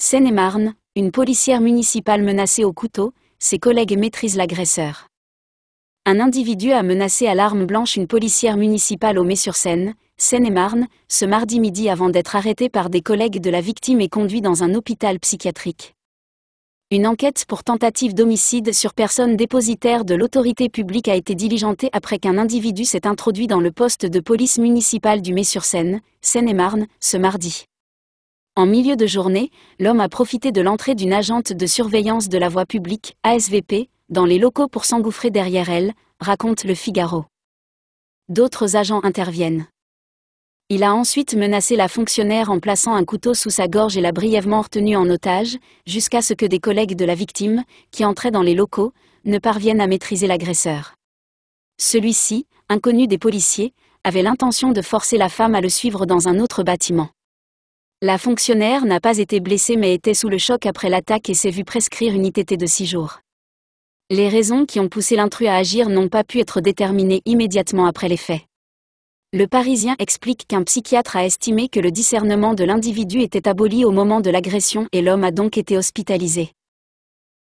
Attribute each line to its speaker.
Speaker 1: Seine-et-Marne, une policière municipale menacée au couteau, ses collègues maîtrisent l'agresseur. Un individu a menacé à l'arme blanche une policière municipale au Mai-sur-Seine, Seine-et-Marne, ce mardi midi avant d'être arrêté par des collègues de la victime et conduit dans un hôpital psychiatrique. Une enquête pour tentative d'homicide sur personne dépositaire de l'autorité publique a été diligentée après qu'un individu s'est introduit dans le poste de police municipale du Mai-sur-Seine, Seine-et-Marne, ce mardi. En milieu de journée, l'homme a profité de l'entrée d'une agente de surveillance de la voie publique, ASVP, dans les locaux pour s'engouffrer derrière elle, raconte le Figaro. D'autres agents interviennent. Il a ensuite menacé la fonctionnaire en plaçant un couteau sous sa gorge et l'a brièvement retenue en otage, jusqu'à ce que des collègues de la victime, qui entraient dans les locaux, ne parviennent à maîtriser l'agresseur. Celui-ci, inconnu des policiers, avait l'intention de forcer la femme à le suivre dans un autre bâtiment. La fonctionnaire n'a pas été blessée mais était sous le choc après l'attaque et s'est vue prescrire une ITT de six jours. Les raisons qui ont poussé l'intrus à agir n'ont pas pu être déterminées immédiatement après les faits. Le Parisien explique qu'un psychiatre a estimé que le discernement de l'individu était aboli au moment de l'agression et l'homme a donc été hospitalisé.